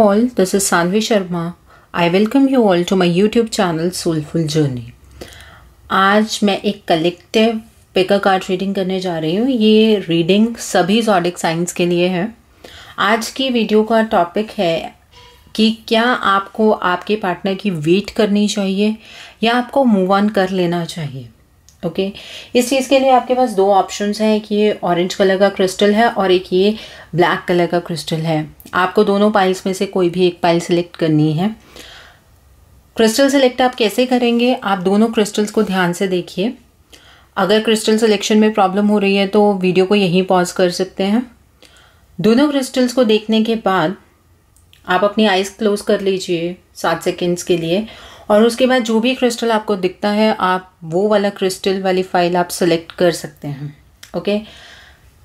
all, this is Sanvi Sharma. I welcome you all to my YouTube channel Soulful Journey. आज मैं एक collective picker card reading करने जा रही हूँ ये रीडिंग सभी जॉडिक साइंस के लिए है आज की वीडियो का टॉपिक है कि क्या आपको आपके पार्टनर की वेट करनी चाहिए या आपको मूव ऑन कर लेना चाहिए ओके okay? इस चीज़ के लिए आपके पास दो ऑप्शंस हैं एक ये ऑरेंज कलर का क्रिस्टल है और एक ये ब्लैक कलर का क्रिस्टल है आपको दोनों पाइल्स में से कोई भी एक पाइल सेलेक्ट करनी है क्रिस्टल सेलेक्ट आप कैसे करेंगे आप दोनों क्रिस्टल्स को ध्यान से देखिए अगर क्रिस्टल सिलेक्शन में प्रॉब्लम हो रही है तो वीडियो को यहीं पॉज कर सकते हैं दोनों क्रिस्टल्स को देखने के बाद आप अपनी आइज़ क्लोज़ कर लीजिए सात सेकेंड्स के लिए और उसके बाद जो भी क्रिस्टल आपको दिखता है आप वो वाला क्रिस्टल वाली फाइल आप सेलेक्ट कर सकते हैं ओके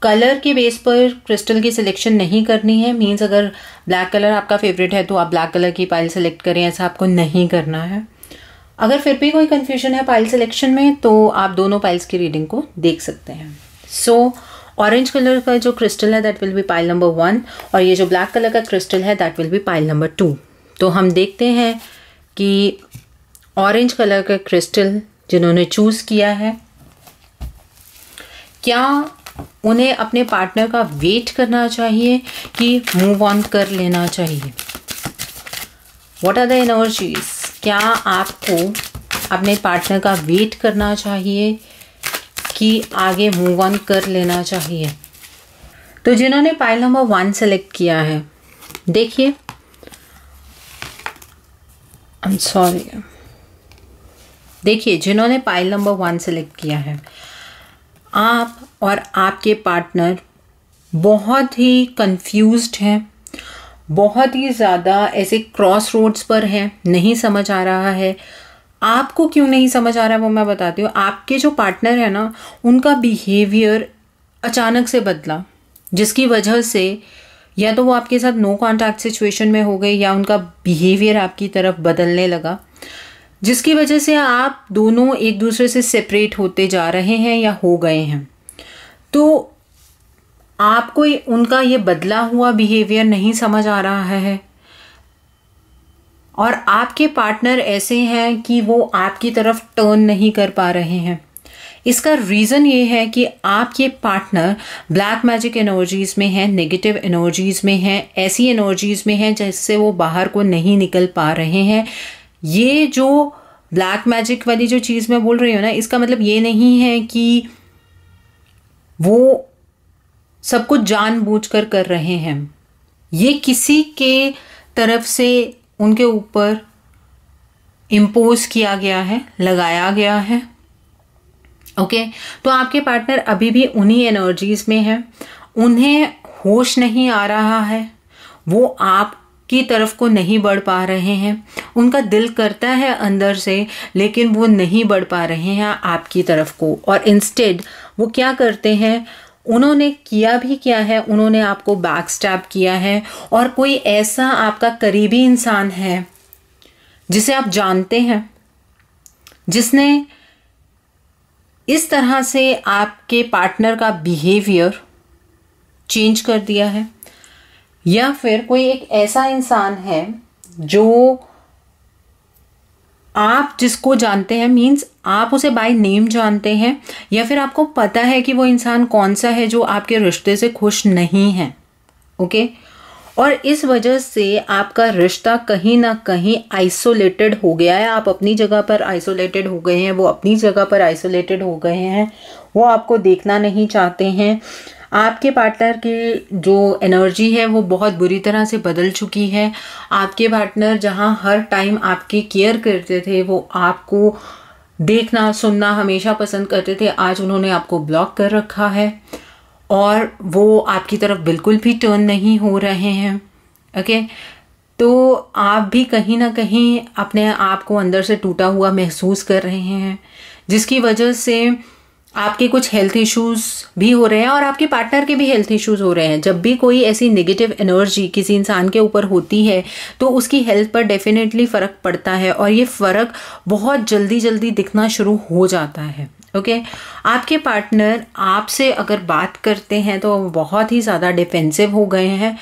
कलर के बेस पर क्रिस्टल की सिलेक्शन नहीं करनी है मींस अगर ब्लैक कलर आपका फेवरेट है तो आप ब्लैक कलर की पाइल सेलेक्ट करें ऐसा आपको नहीं करना है अगर फिर भी कोई कन्फ्यूजन है पाइल सिलेक्शन में तो आप दोनों पाइल्स की रीडिंग को देख सकते हैं सो ऑरेंज कलर का जो क्रिस्टल है that will be pile number one और ये जो ब्लैक कलर का क्रिस्टल है that will be pile number two तो हम देखते हैं कि ऑरेंज कलर का क्रिस्टल जिन्होंने चूज़ किया है क्या उन्हें अपने पार्टनर का वेट करना चाहिए कि मूव ऑन कर लेना चाहिए वॉट आर द एनर्जीज क्या आपको अपने पार्टनर का वेट करना चाहिए कि आगे मूव ऑन कर लेना चाहिए तो जिन्होंने पाइल नंबर वन सेलेक्ट किया है देखिए आई एम सॉरी देखिए जिन्होंने पाइल नंबर वन सेलेक्ट किया है आप और आपके पार्टनर बहुत ही कंफ्यूज्ड हैं बहुत ही ज़्यादा ऐसे क्रॉस रोड्स पर हैं नहीं समझ आ रहा है आपको क्यों नहीं समझ आ रहा है वो मैं बताती हूँ आपके जो पार्टनर है ना उनका बिहेवियर अचानक से बदला जिसकी वजह से या तो वो आपके साथ नो कांटेक्ट सिचुएशन में हो गए या उनका बिहेवियर आपकी तरफ बदलने लगा जिसकी वजह से आप दोनों एक दूसरे से सेपरेट होते जा रहे हैं या हो गए हैं तो आपको उनका ये बदला हुआ बिहेवियर नहीं समझ आ रहा है और आपके पार्टनर ऐसे हैं कि वो आपकी तरफ टर्न नहीं कर पा रहे हैं इसका रीज़न ये है कि आपके पार्टनर ब्लैक मैजिक एनर्जीज में हैं नेगेटिव एनर्जीज में हैं ऐसी एनर्जीज में हैं जिससे वो बाहर को नहीं निकल पा रहे हैं ये जो ब्लैक मैजिक वाली जो चीज़ मैं बोल रही हूँ ना इसका मतलब ये नहीं है कि वो सब कुछ जानबूझकर कर रहे हैं ये किसी के तरफ से उनके ऊपर इम्पोज किया गया है लगाया गया है ओके okay? तो आपके पार्टनर अभी भी उन्हीं एनर्जीज में हैं उन्हें होश नहीं आ रहा है वो आप की तरफ को नहीं बढ़ पा रहे हैं उनका दिल करता है अंदर से लेकिन वो नहीं बढ़ पा रहे हैं आपकी तरफ को और इंस्टेड वो क्या करते हैं उन्होंने किया भी क्या है उन्होंने आपको बैक स्टैप किया है और कोई ऐसा आपका करीबी इंसान है जिसे आप जानते हैं जिसने इस तरह से आपके पार्टनर का बिहेवियर चेंज कर दिया है या फिर कोई एक ऐसा इंसान है जो आप जिसको जानते हैं मीन्स आप उसे बाय नेम जानते हैं या फिर आपको पता है कि वो इंसान कौन सा है जो आपके रिश्ते से खुश नहीं है ओके और इस वजह से आपका रिश्ता कहीं ना कहीं आइसोलेटेड हो गया है आप अपनी जगह पर आइसोलेटेड हो गए हैं वो अपनी जगह पर आइसोलेटेड हो गए हैं वो आपको देखना नहीं चाहते हैं आपके पार्टनर की जो एनर्जी है वो बहुत बुरी तरह से बदल चुकी है आपके पार्टनर जहाँ हर टाइम आपकी केयर करते थे वो आपको देखना सुनना हमेशा पसंद करते थे आज उन्होंने आपको ब्लॉक कर रखा है और वो आपकी तरफ बिल्कुल भी टर्न नहीं हो रहे हैं ओके तो आप भी कहीं ना कहीं अपने आप को अंदर से टूटा हुआ महसूस कर रहे हैं जिसकी वजह से आपके कुछ हेल्थ इश्यूज भी हो रहे हैं और आपके पार्टनर के भी हेल्थ इश्यूज हो रहे हैं जब भी कोई ऐसी नेगेटिव एनर्जी किसी इंसान के ऊपर होती है तो उसकी हेल्थ पर डेफिनेटली फ़र्क पड़ता है और ये फ़र्क बहुत जल्दी जल्दी दिखना शुरू हो जाता है ओके okay? आपके पार्टनर आपसे अगर बात करते हैं तो बहुत ही ज़्यादा डिफेंसिव हो गए हैं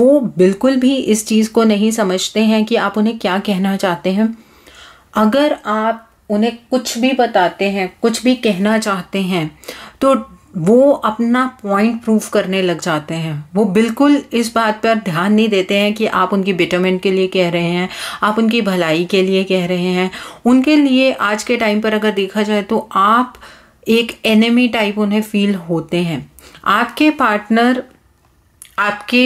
वो बिल्कुल भी इस चीज़ को नहीं समझते हैं कि आप उन्हें क्या कहना चाहते हैं अगर आप उन्हें कुछ भी बताते हैं कुछ भी कहना चाहते हैं तो वो अपना पॉइंट प्रूफ करने लग जाते हैं वो बिल्कुल इस बात पर ध्यान नहीं देते हैं कि आप उनकी बेटरमेंट के लिए कह रहे हैं आप उनकी भलाई के लिए कह रहे हैं उनके लिए आज के टाइम पर अगर देखा जाए तो आप एक एनिमी टाइप उन्हें फील होते हैं आपके पार्टनर आपके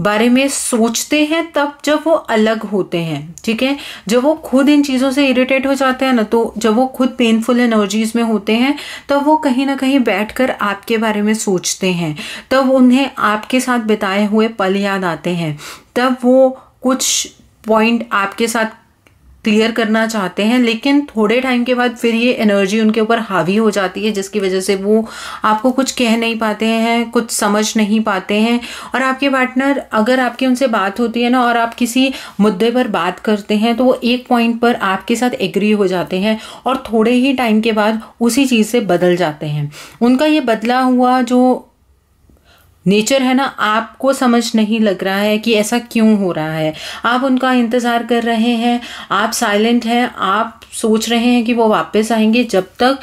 बारे में सोचते हैं तब जब वो अलग होते हैं ठीक है जब वो खुद इन चीज़ों से इरिटेट हो जाते हैं ना तो जब वो खुद पेनफुल एनर्जीज में होते हैं तब वो कहीं ना कहीं बैठकर आपके बारे में सोचते हैं तब उन्हें आपके साथ बिताए हुए पल याद आते हैं तब वो कुछ पॉइंट आपके साथ क्लियर करना चाहते हैं लेकिन थोड़े टाइम के बाद फिर ये एनर्जी उनके ऊपर हावी हो जाती है जिसकी वजह से वो आपको कुछ कह नहीं पाते हैं कुछ समझ नहीं पाते हैं और आपके पार्टनर अगर आपकी उनसे बात होती है ना और आप किसी मुद्दे पर बात करते हैं तो वो एक पॉइंट पर आपके साथ एग्री हो जाते हैं और थोड़े ही टाइम के बाद उसी चीज़ से बदल जाते हैं उनका ये बदला हुआ जो नेचर है ना आपको समझ नहीं लग रहा है कि ऐसा क्यों हो रहा है आप उनका इंतज़ार कर रहे हैं आप साइलेंट हैं आप सोच रहे हैं कि वो वापस आएंगे जब तक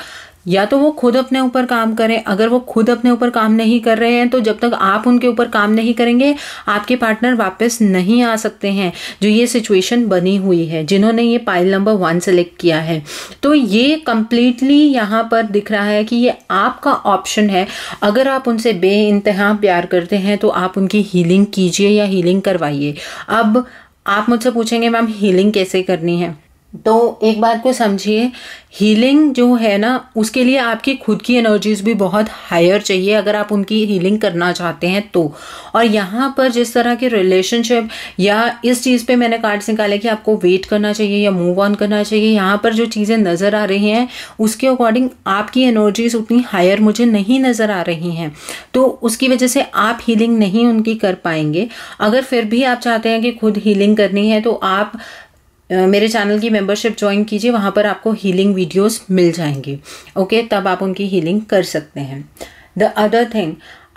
या तो वो खुद अपने ऊपर काम करें अगर वो खुद अपने ऊपर काम नहीं कर रहे हैं तो जब तक आप उनके ऊपर काम नहीं करेंगे आपके पार्टनर वापस नहीं आ सकते हैं जो ये सिचुएशन बनी हुई है जिन्होंने ये पाइल नंबर वन सेलेक्ट किया है तो ये कम्प्लीटली यहाँ पर दिख रहा है कि ये आपका ऑप्शन है अगर आप उनसे बे इंतहा प्यार करते हैं तो आप उनकी हीलिंग कीजिए या हीलिंग करवाइए अब आप मुझसे पूछेंगे मैम हीलिंग कैसे करनी है तो एक बात को समझिए हीलिंग जो है ना उसके लिए आपकी खुद की एनर्जीज भी बहुत हायर चाहिए अगर आप उनकी हीलिंग करना चाहते हैं तो और यहाँ पर जिस तरह के रिलेशनशिप या इस चीज़ पे मैंने कार्ड्स निकाले कि आपको वेट करना चाहिए या मूव ऑन करना चाहिए यहाँ पर जो चीज़ें नज़र आ रही हैं उसके अकॉर्डिंग आपकी एनर्जीज उतनी हायर मुझे नहीं नज़र आ रही हैं तो उसकी वजह से आप हीलिंग नहीं उनकी कर पाएंगे अगर फिर भी आप चाहते हैं कि खुद हीलिंग करनी है तो आप मेरे चैनल की मेंबरशिप ज्वाइन कीजिए वहाँ पर आपको हीलिंग वीडियोस मिल जाएंगी ओके तब आप उनकी हीलिंग कर सकते हैं द अदर थिंग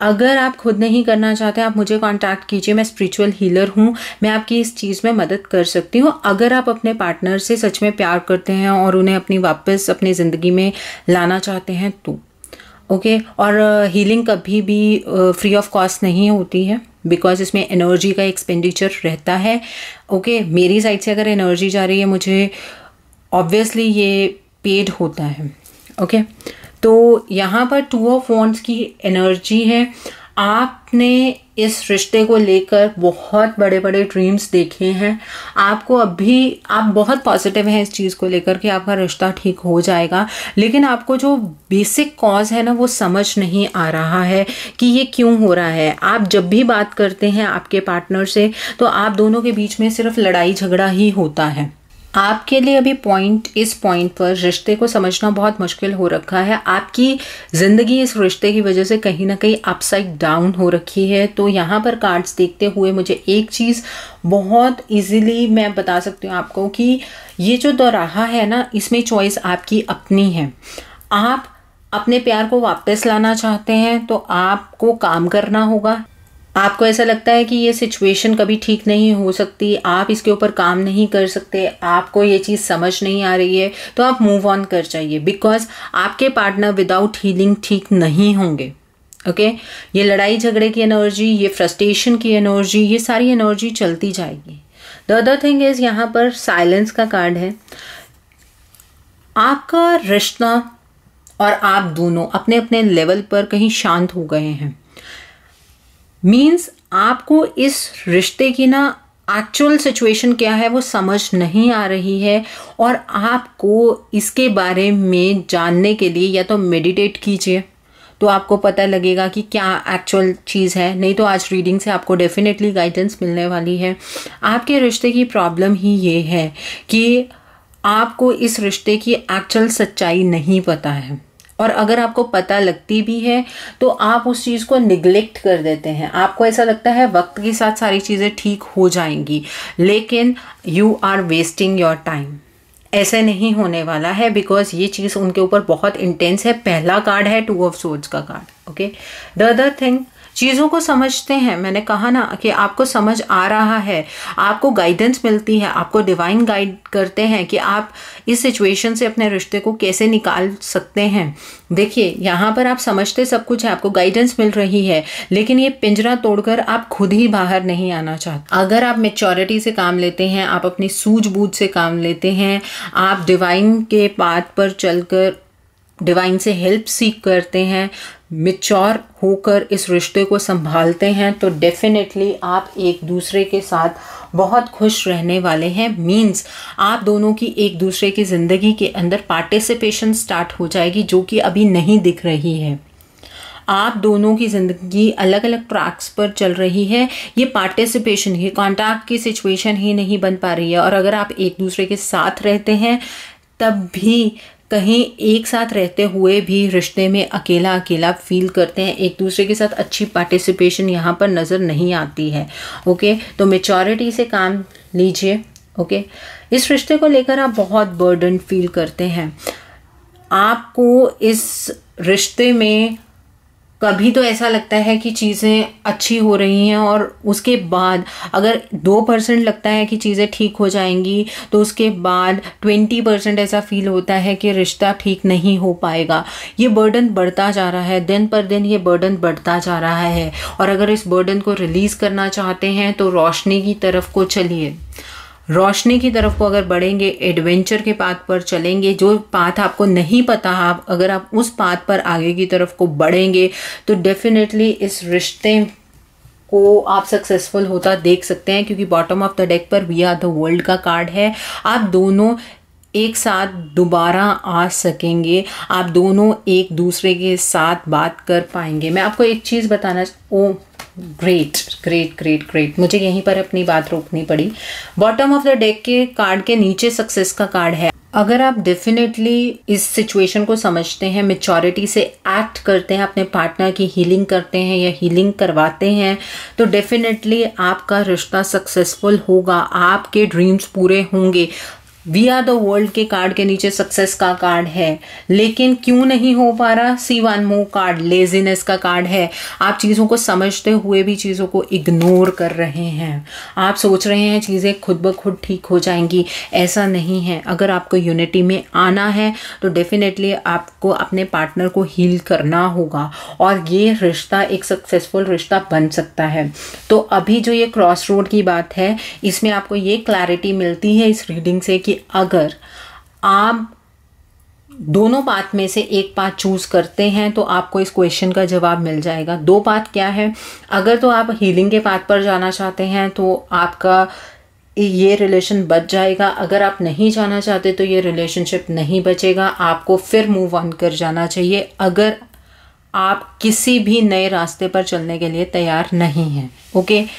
अगर आप खुद नहीं करना चाहते आप मुझे कांटेक्ट कीजिए मैं स्पिरिचुअल हीलर हूँ मैं आपकी इस चीज़ में मदद कर सकती हूँ अगर आप अपने पार्टनर से सच में प्यार करते हैं और उन्हें अपनी वापस अपनी ज़िंदगी में लाना चाहते हैं तो ओके okay, और हीलिंग uh, कभी भी फ्री ऑफ कॉस्ट नहीं होती है बिकॉज इसमें एनर्जी का एक्सपेंडिचर रहता है ओके okay, मेरी साइड से अगर एनर्जी जा रही है मुझे ऑब्वियसली ये पेड होता है ओके okay? तो यहाँ पर टू ऑफ वॉन्ट्स की एनर्जी है आपने इस रिश्ते को लेकर बहुत बड़े बड़े ड्रीम्स देखे हैं आपको अभी आप बहुत पॉजिटिव हैं इस चीज़ को लेकर कि आपका रिश्ता ठीक हो जाएगा लेकिन आपको जो बेसिक कॉज है ना वो समझ नहीं आ रहा है कि ये क्यों हो रहा है आप जब भी बात करते हैं आपके पार्टनर से तो आप दोनों के बीच में सिर्फ लड़ाई झगड़ा ही होता है आपके लिए अभी पॉइंट इस पॉइंट पर रिश्ते को समझना बहुत मुश्किल हो रखा है आपकी ज़िंदगी इस रिश्ते की वजह से कहीं ना कहीं अपसाइड डाउन हो रखी है तो यहाँ पर कार्ड्स देखते हुए मुझे एक चीज़ बहुत इजीली मैं बता सकती हूँ आपको कि ये जो दोराहा है ना इसमें चॉइस आपकी अपनी है आप अपने प्यार को वापस लाना चाहते हैं तो आपको काम करना होगा आपको ऐसा लगता है कि ये सिचुएशन कभी ठीक नहीं हो सकती आप इसके ऊपर काम नहीं कर सकते आपको ये चीज़ समझ नहीं आ रही है तो आप मूव ऑन कर जाइए बिकॉज आपके पार्टनर विदाउट हीलिंग ठीक नहीं होंगे ओके okay? ये लड़ाई झगड़े की एनर्जी ये फ्रस्ट्रेशन की एनर्जी ये सारी एनर्जी चलती जाएगी द अदर थिंग इज़ यहाँ पर साइलेंस का कार्ड है आपका रिश्ता और आप दोनों अपने अपने लेवल पर कहीं शांत हो गए हैं मीन्स आपको इस रिश्ते की ना एक्चुअल सिचुएशन क्या है वो समझ नहीं आ रही है और आपको इसके बारे में जानने के लिए या तो मेडिटेट कीजिए तो आपको पता लगेगा कि क्या एक्चुअल चीज़ है नहीं तो आज रीडिंग से आपको डेफिनेटली गाइडेंस मिलने वाली है आपके रिश्ते की प्रॉब्लम ही ये है कि आपको इस रिश्ते की एक्चुअल सच्चाई नहीं पता है और अगर आपको पता लगती भी है तो आप उस चीज़ को निग्लेक्ट कर देते हैं आपको ऐसा लगता है वक्त के साथ सारी चीज़ें ठीक हो जाएंगी लेकिन you are wasting your time ऐसे नहीं होने वाला है बिकॉज ये चीज़ उनके ऊपर बहुत इंटेंस है पहला कार्ड है टू ऑफ सोर्ड्स का card okay the other thing चीज़ों को समझते हैं मैंने कहा ना कि आपको समझ आ रहा है आपको गाइडेंस मिलती है आपको डिवाइन गाइड करते हैं कि आप इस सिचुएशन से अपने रिश्ते को कैसे निकाल सकते हैं देखिए यहाँ पर आप समझते सब कुछ है आपको गाइडेंस मिल रही है लेकिन ये पिंजरा तोड़कर आप खुद ही बाहर नहीं आना चाहते अगर आप मेच्योरिटी से काम लेते हैं आप अपनी सूझबूझ से काम लेते हैं आप डिवाइन के पाथ पर चलकर डिवाइन से हेल्प सीख करते हैं मिच्योर होकर इस रिश्ते को संभालते हैं तो डेफिनेटली आप एक दूसरे के साथ बहुत खुश रहने वाले हैं मीन्स आप दोनों की एक दूसरे की ज़िंदगी के अंदर पार्टिसिपेशन स्टार्ट हो जाएगी जो कि अभी नहीं दिख रही है आप दोनों की ज़िंदगी अलग अलग ट्रैक्स पर चल रही है ये पार्टिसिपेशन ही कांटेक्ट की सिचुएशन ही नहीं बन पा रही है और अगर आप एक दूसरे के साथ रहते हैं तब भी कहीं एक साथ रहते हुए भी रिश्ते में अकेला अकेला फील करते हैं एक दूसरे के साथ अच्छी पार्टिसिपेशन यहाँ पर नज़र नहीं आती है ओके तो मेचोरिटी से काम लीजिए ओके इस रिश्ते को लेकर आप बहुत बर्डन फील करते हैं आपको इस रिश्ते में कभी तो ऐसा लगता है कि चीज़ें अच्छी हो रही हैं और उसके बाद अगर दो परसेंट लगता है कि चीज़ें ठीक हो जाएंगी तो उसके बाद ट्वेंटी परसेंट ऐसा फील होता है कि रिश्ता ठीक नहीं हो पाएगा ये बर्डन बढ़ता जा रहा है दिन पर दिन ये बर्डन बढ़ता जा रहा है और अगर इस बर्डन को रिलीज़ करना चाहते हैं तो रोशनी की तरफ को चलिए रोशनी की तरफ को अगर बढ़ेंगे एडवेंचर के पाथ पर चलेंगे जो पाथ आपको नहीं पता आप अगर आप उस पाथ पर आगे की तरफ को बढ़ेंगे तो डेफिनेटली इस रिश्ते को आप सक्सेसफुल होता देख सकते हैं क्योंकि बॉटम ऑफ द डेक पर वी आर द वर्ल्ड का कार्ड है आप दोनों एक साथ दोबारा आ सकेंगे आप दोनों एक दूसरे के साथ बात कर पाएंगे मैं आपको एक चीज़ बताना oh great great great great मुझे यहीं पर अपनी बात रोकनी पड़ी बॉटम ऑफ द डेक के कार्ड के नीचे सक्सेस का कार्ड है अगर आप डेफिनेटली इस सिचुएशन को समझते हैं मेचोरिटी से एक्ट करते हैं अपने पार्टनर की हीलिंग करते हैं या हीलिंग करवाते हैं तो डेफिनेटली आपका रिश्ता सक्सेसफुल होगा आपके ड्रीम्स पूरे होंगे वी आर द वर्ल्ड के कार्ड के नीचे सक्सेस का कार्ड है लेकिन क्यों नहीं हो पा रहा सी वन मो कार्ड लेजीनेस का कार्ड है आप चीज़ों को समझते हुए भी चीज़ों को इग्नोर कर रहे हैं आप सोच रहे हैं चीज़ें खुद ब खुद ठीक हो जाएंगी ऐसा नहीं है अगर आपको यूनिटी में आना है तो डेफिनेटली आपको अपने पार्टनर को हील करना होगा और ये रिश्ता एक सक्सेसफुल रिश्ता बन सकता है तो अभी जो ये क्रॉस रोड की बात है इसमें आपको ये क्लैरिटी मिलती है इस रीडिंग से कि अगर आप दोनों बात में से एक बात चूज करते हैं तो आपको इस क्वेश्चन का जवाब मिल जाएगा दो बात क्या है अगर तो आप हीलिंग के पाथ पर जाना चाहते हैं तो आपका ये रिलेशन बच जाएगा अगर आप नहीं जाना चाहते तो ये रिलेशनशिप नहीं बचेगा आपको फिर मूव ऑन कर जाना चाहिए अगर आप किसी भी नए रास्ते पर चलने के लिए तैयार नहीं हैं ओके okay?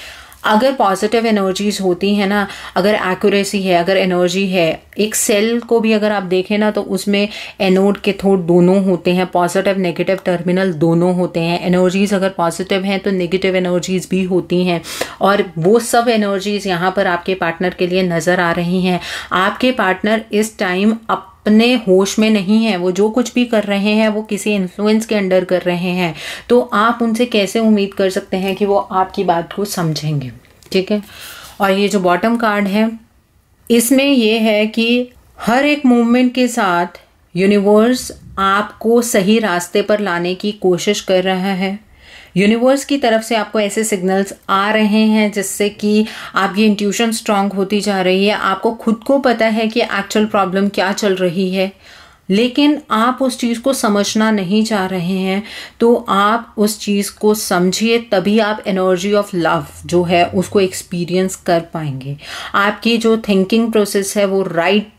अगर पॉजिटिव एनर्जीज होती है ना अगर एक्यूरेसी है अगर एनर्जी है एक सेल को भी अगर आप देखें ना तो उसमें एनोड के थोड़ दोनों होते हैं पॉजिटिव नेगेटिव टर्मिनल दोनों होते हैं एनर्जीज अगर पॉजिटिव हैं तो नेगेटिव एनर्जीज भी होती हैं और वो सब एनर्जीज यहाँ पर आपके पार्टनर के लिए नज़र आ रही हैं आपके पार्टनर इस टाइम अप अपने होश में नहीं है वो जो कुछ भी कर रहे हैं वो किसी इन्फ्लुएंस के अंडर कर रहे हैं तो आप उनसे कैसे उम्मीद कर सकते हैं कि वो आपकी बात को समझेंगे ठीक है और ये जो बॉटम कार्ड है इसमें यह है कि हर एक मूवमेंट के साथ यूनिवर्स आपको सही रास्ते पर लाने की कोशिश कर रहा है यूनिवर्स की तरफ से आपको ऐसे सिग्नल्स आ रहे हैं जिससे कि आपकी इंट्यूशन स्ट्रांग होती जा रही है आपको खुद को पता है कि एक्चुअल प्रॉब्लम क्या चल रही है लेकिन आप उस चीज़ को समझना नहीं चाह रहे हैं तो आप उस चीज़ को समझिए तभी आप एनर्जी ऑफ लव जो है उसको एक्सपीरियंस कर पाएंगे आपकी जो थिंकिंग प्रोसेस है वो राइट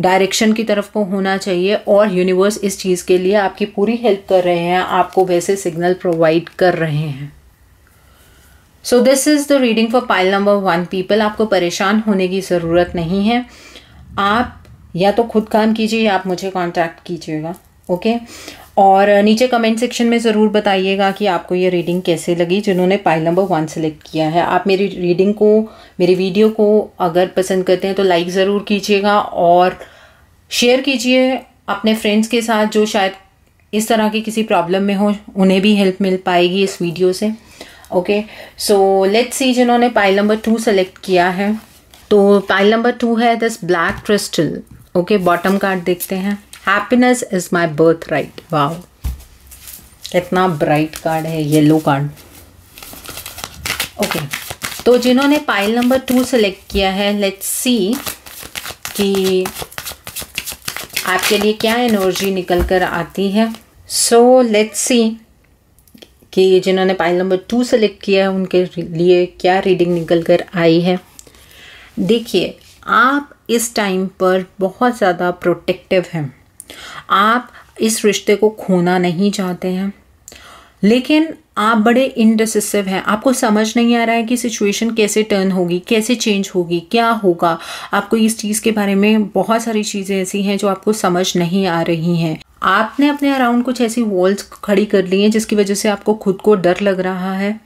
डायरेक्शन की तरफ को होना चाहिए और यूनिवर्स इस चीज़ के लिए आपकी पूरी हेल्प कर रहे हैं आपको वैसे सिग्नल प्रोवाइड कर रहे हैं so this is the reading for pile number one people आपको परेशान होने की ज़रूरत नहीं है आप या तो खुद काम कीजिए या आप मुझे कांटेक्ट कीजिएगा ओके okay? और नीचे कमेंट सेक्शन में ज़रूर बताइएगा कि आपको ये रीडिंग कैसे लगी जिन्होंने पाइल नंबर वन सेलेक्ट किया है आप मेरी रीडिंग को मेरी वीडियो को अगर पसंद करते हैं तो लाइक ज़रूर कीजिएगा और शेयर कीजिए अपने फ्रेंड्स के साथ जो शायद इस तरह की किसी प्रॉब्लम में हो उन्हें भी हेल्प मिल पाएगी इस वीडियो से ओके सो लेट्स सी जिन्होंने पाइल नंबर टू सेलेक्ट किया है तो पाइल नंबर टू है this black crystal okay bottom card देखते हैं happiness is my birth right wow इतना ब्राइट कार्ड है येलो कार्ड ओके तो जिन्होंने पाइल नंबर टू सेलेक्ट किया है लेट्स सी कि आपके लिए क्या एनर्जी निकल कर आती है सो लेट्स सी कि जिन्होंने पाइल नंबर टू सेलेक्ट किया है उनके लिए क्या रीडिंग निकल कर आई है देखिए आप इस टाइम पर बहुत ज़्यादा प्रोटेक्टिव हैं आप इस रिश्ते को खोना नहीं चाहते हैं लेकिन आप बड़े इनडिसिसिव हैं आपको समझ नहीं आ रहा है कि सिचुएशन कैसे टर्न होगी कैसे चेंज होगी क्या होगा आपको इस चीज़ के बारे में बहुत सारी चीज़ें ऐसी हैं जो आपको समझ नहीं आ रही हैं आपने अपने अराउंड कुछ ऐसी वॉल्स खड़ी कर ली हैं जिसकी वजह से आपको खुद को डर लग रहा है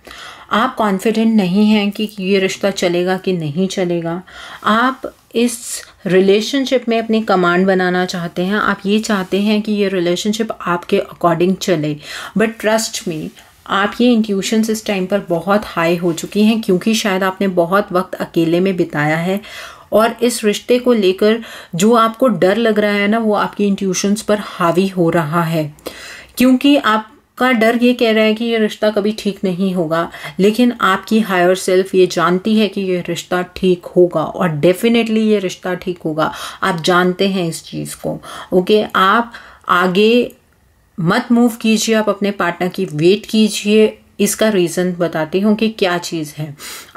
आप कॉन्फिडेंट नहीं हैं कि ये रिश्ता चलेगा कि नहीं चलेगा आप इस रिलेशनशिप में अपनी कमांड बनाना चाहते हैं आप ये चाहते हैं कि ये रिलेशनशिप आपके अकॉर्डिंग चले बट ट्रस्ट में आप ये इंट्यूशंस इस टाइम पर बहुत हाई हो चुकी हैं क्योंकि शायद आपने बहुत वक्त अकेले में बिताया है और इस रिश्ते को लेकर जो आपको डर लग रहा है ना वो आपकी इंट्यूशंस पर हावी हो रहा है क्योंकि आप का डर ये कह रहा है कि ये रिश्ता कभी ठीक नहीं होगा लेकिन आपकी हायर सेल्फ ये जानती है कि ये रिश्ता ठीक होगा और डेफिनेटली ये रिश्ता ठीक होगा आप जानते हैं इस चीज़ को ओके आप आगे मत मूव कीजिए आप अपने पार्टनर की वेट कीजिए इसका रीज़न बताती हूँ कि क्या चीज़ है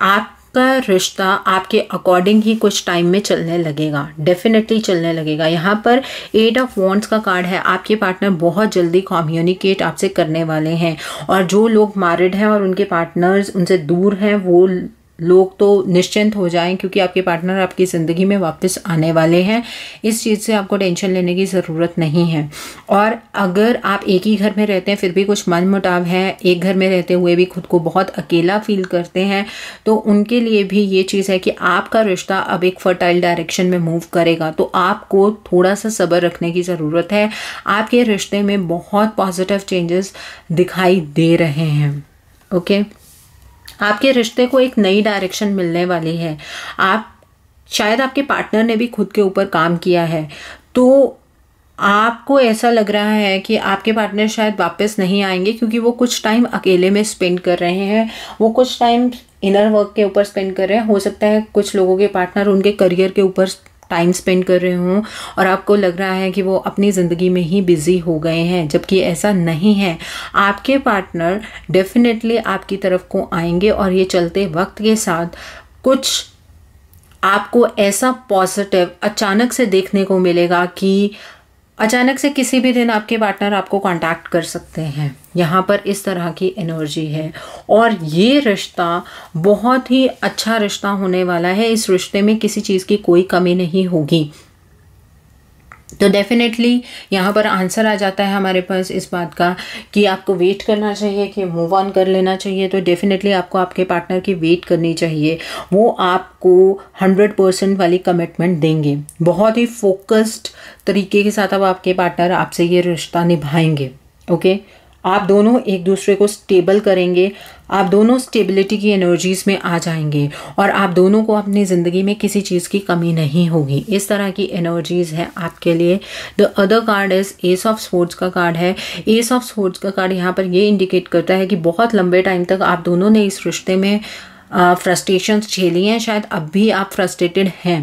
आप आपका रिश्ता आपके अकॉर्डिंग ही कुछ टाइम में चलने लगेगा डेफिनेटली चलने लगेगा यहाँ पर एट ऑफ वॉन्ट्स का कार्ड है आपके पार्टनर बहुत जल्दी कम्युनिकेट आपसे करने वाले हैं और जो लोग मैरिड हैं और उनके पार्टनर्स उनसे दूर हैं वो लोग तो निश्चिंत हो जाएं क्योंकि आपके पार्टनर आपकी ज़िंदगी में वापस आने वाले हैं इस चीज़ से आपको टेंशन लेने की ज़रूरत नहीं है और अगर आप एक ही घर में रहते हैं फिर भी कुछ मन मुटाव है एक घर में रहते हुए भी खुद को बहुत अकेला फील करते हैं तो उनके लिए भी ये चीज़ है कि आपका रिश्ता अब एक फर्टाइल डायरेक्शन में मूव करेगा तो आपको थोड़ा सा सब्र रखने की ज़रूरत है आपके रिश्ते में बहुत पॉजिटिव चेंजेस दिखाई दे रहे हैं ओके okay? आपके रिश्ते को एक नई डायरेक्शन मिलने वाली है आप शायद आपके पार्टनर ने भी खुद के ऊपर काम किया है तो आपको ऐसा लग रहा है कि आपके पार्टनर शायद वापस नहीं आएंगे क्योंकि वो कुछ टाइम अकेले में स्पेंड कर रहे हैं वो कुछ टाइम इनर वर्क के ऊपर स्पेंड कर रहे हैं हो सकता है कुछ लोगों के पार्टनर उनके करियर के ऊपर टाइम स्पेंड कर रहे हों और आपको लग रहा है कि वो अपनी ज़िंदगी में ही बिज़ी हो गए हैं जबकि ऐसा नहीं है आपके पार्टनर डेफिनेटली आपकी तरफ को आएंगे और ये चलते वक्त के साथ कुछ आपको ऐसा पॉजिटिव अचानक से देखने को मिलेगा कि अचानक से किसी भी दिन आपके पार्टनर आपको कांटेक्ट कर सकते हैं यहाँ पर इस तरह की एनर्जी है और ये रिश्ता बहुत ही अच्छा रिश्ता होने वाला है इस रिश्ते में किसी चीज़ की कोई कमी नहीं होगी तो डेफिनेटली यहाँ पर आंसर आ जाता है हमारे पास इस बात का कि आपको वेट करना चाहिए कि मूव ऑन कर लेना चाहिए तो डेफिनेटली आपको आपके पार्टनर की वेट करनी चाहिए वो आपको हंड्रेड परसेंट वाली कमिटमेंट देंगे बहुत ही फोकस्ड तरीके के साथ अब आपके पार्टनर आपसे ये रिश्ता निभाएंगे ओके okay? आप दोनों एक दूसरे को स्टेबल करेंगे आप दोनों स्टेबिलिटी की एनर्जीज में आ जाएंगे और आप दोनों को अपनी ज़िंदगी में किसी चीज़ की कमी नहीं होगी इस तरह की एनर्जीज है आपके लिए the other card is ace of swords का कार्ड है एस ऑफ स्पोर्ट्स का कार्ड यहाँ पर ये इंडिकेट करता है कि बहुत लंबे टाइम तक आप दोनों ने इस रिश्ते में फ्रस्ट्रेशन झेली हैं शायद अब भी आप फ्रस्ट्रेटेड हैं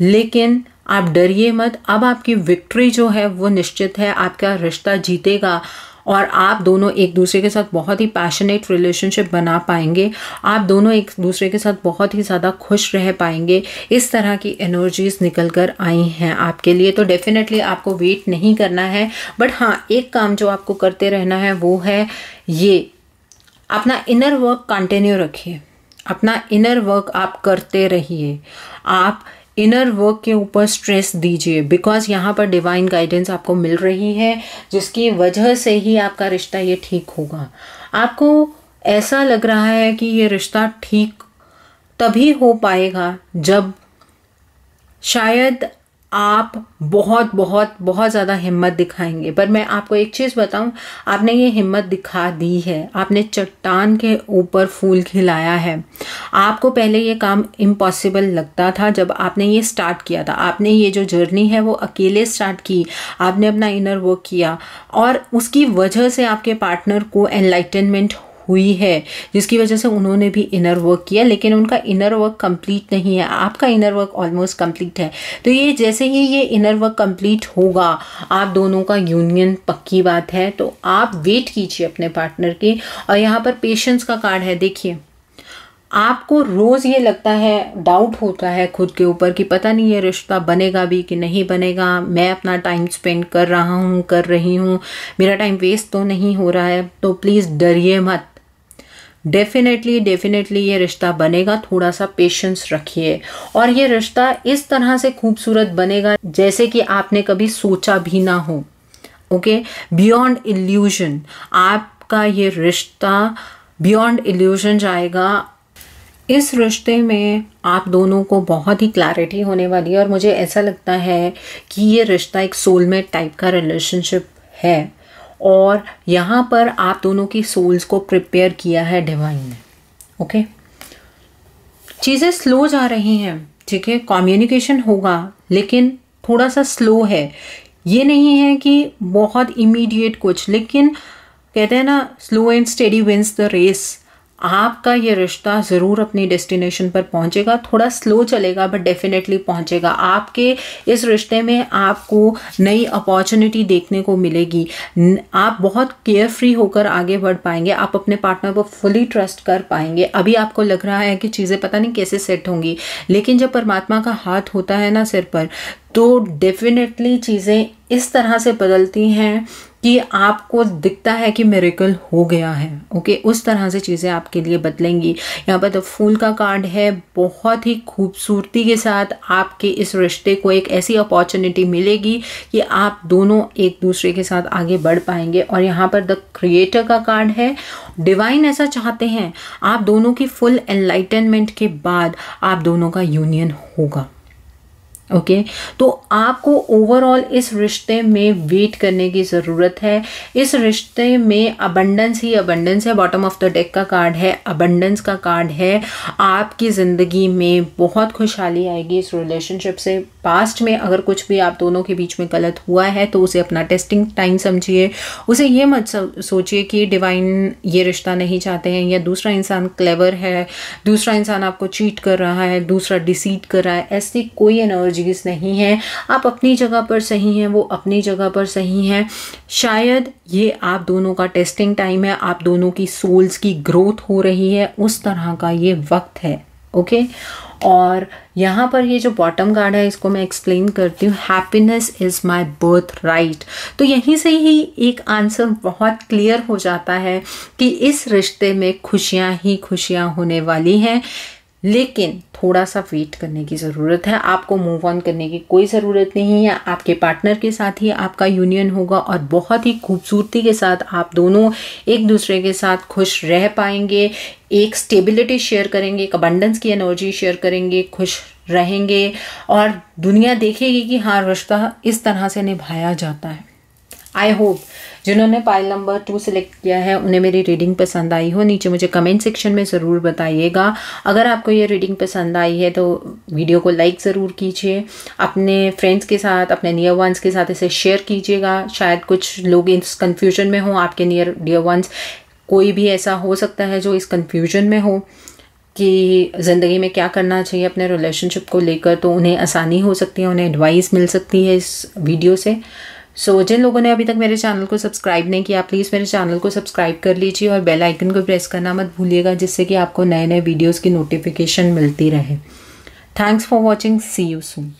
लेकिन आप डरिए मत अब आपकी विक्ट्री जो है वो निश्चित है आपका रिश्ता जीतेगा और आप दोनों एक दूसरे के साथ बहुत ही पैशनेट रिलेशनशिप बना पाएंगे आप दोनों एक दूसरे के साथ बहुत ही ज़्यादा खुश रह पाएंगे इस तरह की एनर्जीज निकल कर आई हैं आपके लिए तो डेफिनेटली आपको वेट नहीं करना है बट हाँ एक काम जो आपको करते रहना है वो है ये अपना इनर वर्क कंटिन्यू रखिए अपना इनर वर्क आप करते रहिए आप इनर वर्क के ऊपर स्ट्रेस दीजिए बिकॉज यहाँ पर डिवाइन गाइडेंस आपको मिल रही है जिसकी वजह से ही आपका रिश्ता ये ठीक होगा आपको ऐसा लग रहा है कि ये रिश्ता ठीक तभी हो पाएगा जब शायद आप बहुत बहुत बहुत ज़्यादा हिम्मत दिखाएंगे पर मैं आपको एक चीज़ बताऊं आपने ये हिम्मत दिखा दी है आपने चट्टान के ऊपर फूल खिलाया है आपको पहले ये काम इम्पॉसिबल लगता था जब आपने ये स्टार्ट किया था आपने ये जो जर्नी है वो अकेले स्टार्ट की आपने अपना इनर वर्क किया और उसकी वजह से आपके पार्टनर को एनलाइटनमेंट हुई है जिसकी वजह से उन्होंने भी इनर वर्क किया लेकिन उनका इनर वर्क कंप्लीट नहीं है आपका इनर वर्क ऑलमोस्ट कंप्लीट है तो ये जैसे ही ये इनर वर्क कंप्लीट होगा आप दोनों का यूनियन पक्की बात है तो आप वेट कीजिए अपने पार्टनर की और यहाँ पर पेशेंस का कार्ड है देखिए आपको रोज़ ये लगता है डाउट होता है खुद के ऊपर कि पता नहीं ये रिश्ता बनेगा भी कि नहीं बनेगा मैं अपना टाइम स्पेंड कर रहा हूँ कर रही हूँ मेरा टाइम वेस्ट तो नहीं हो रहा है तो प्लीज़ डरिए मत डेफिनेटली डेफिनेटली ये रिश्ता बनेगा थोड़ा सा पेशेंस रखिए और ये रिश्ता इस तरह से खूबसूरत बनेगा जैसे कि आपने कभी सोचा भी ना हो ओके बियॉन्ड इल्यूजन आपका ये रिश्ता बियॉन्ड इल्यूजन जाएगा इस रिश्ते में आप दोनों को बहुत ही क्लैरिटी होने वाली है और मुझे ऐसा लगता है कि ये रिश्ता एक सोलमेट टाइप का रिलेशनशिप है और यहाँ पर आप दोनों की सोल्स को प्रिपेयर किया है डिवाइन ने ओके चीज़ें स्लो जा रही हैं ठीक है कम्युनिकेशन होगा लेकिन थोड़ा सा स्लो है ये नहीं है कि बहुत इमीडिएट कुछ लेकिन कहते हैं ना slow and steady wins the race आपका ये रिश्ता ज़रूर अपनी डेस्टिनेशन पर पहुंचेगा थोड़ा स्लो चलेगा बट डेफिनेटली पहुंचेगा आपके इस रिश्ते में आपको नई अपॉर्चुनिटी देखने को मिलेगी आप बहुत केयर फ्री होकर आगे बढ़ पाएंगे आप अपने पार्टनर को फुली ट्रस्ट कर पाएंगे अभी आपको लग रहा है कि चीज़ें पता नहीं कैसे सेट होंगी लेकिन जब परमात्मा का हाथ होता है ना सिर पर तो डेफिनेटली चीज़ें इस तरह से बदलती हैं कि आपको दिखता है कि मेरेकल हो गया है ओके उस तरह से चीज़ें आपके लिए बदलेंगी यहाँ पर तो फूल का कार्ड है बहुत ही खूबसूरती के साथ आपके इस रिश्ते को एक ऐसी अपॉर्चुनिटी मिलेगी कि आप दोनों एक दूसरे के साथ आगे बढ़ पाएंगे और यहाँ पर द क्रिएटर का कार्ड है डिवाइन ऐसा चाहते हैं आप दोनों की फुल एनलाइटनमेंट के बाद आप दोनों का यूनियन होगा ओके okay? तो आपको ओवरऑल इस रिश्ते में वेट करने की ज़रूरत है इस रिश्ते में अबंडेंस ही अबंडेंस है बॉटम ऑफ द डेक का कार्ड है अबंडेंस का कार्ड है आपकी ज़िंदगी में बहुत खुशहाली आएगी इस रिलेशनशिप से पास्ट में अगर कुछ भी आप दोनों के बीच में गलत हुआ है तो उसे अपना टेस्टिंग टाइम समझिए उसे ये मत सोचिए कि डिवाइन ये रिश्ता नहीं चाहते हैं या दूसरा इंसान क्लेवर है दूसरा इंसान आपको चीट कर रहा है दूसरा डिसीट कर रहा है ऐसी कोई एनर्जी लैंग्वेजेस नहीं है आप अपनी जगह पर सही हैं वो अपनी जगह पर सही हैं शायद ये आप दोनों का टेस्टिंग टाइम है आप दोनों की सोल्स की ग्रोथ हो रही है उस तरह का ये वक्त है ओके और यहाँ पर ये जो बॉटम गार्ड है इसको मैं एक्सप्लेन करती हूँ happiness is my birth right तो यहीं से ही एक आंसर बहुत क्लियर हो जाता है कि इस रिश्ते में खुशियाँ ही खुशियाँ होने वाली हैं लेकिन थोड़ा सा वेट करने की ज़रूरत है आपको मूव ऑन करने की कोई ज़रूरत नहीं है आपके पार्टनर के साथ ही आपका यूनियन होगा और बहुत ही खूबसूरती के साथ आप दोनों एक दूसरे के साथ खुश रह पाएंगे एक स्टेबिलिटी शेयर करेंगे एक अबंडेंस की एनर्जी शेयर करेंगे खुश रहेंगे और दुनिया देखेगी कि हाँ रिश्ता इस तरह से निभाया जाता है आई होप जिन्होंने पाइल नंबर टू सेलेक्ट किया है उन्हें मेरी रीडिंग पसंद आई हो नीचे मुझे कमेंट सेक्शन में ज़रूर बताइएगा अगर आपको ये रीडिंग पसंद आई है तो वीडियो को लाइक ज़रूर कीजिए अपने फ्रेंड्स के साथ अपने नियर वंस के साथ इसे शेयर कीजिएगा शायद कुछ लोग इस कन्फ्यूजन में हों आपके नियर डियर वंस कोई भी ऐसा हो सकता है जो इस कन्फ्यूजन में हो कि ज़िंदगी में क्या करना चाहिए अपने रिलेशनशिप को लेकर तो उन्हें आसानी हो सकती है उन्हें एडवाइस मिल सकती है इस वीडियो से सो so, जिन लोगों ने अभी तक मेरे चैनल को सब्सक्राइब नहीं किया प्लीज़ मेरे चैनल को सब्सक्राइब कर लीजिए और बेल आइकन को प्रेस करना मत भूलिएगा जिससे कि आपको नए नए वीडियोज़ की नोटिफिकेशन मिलती रहे thanks for watching see you soon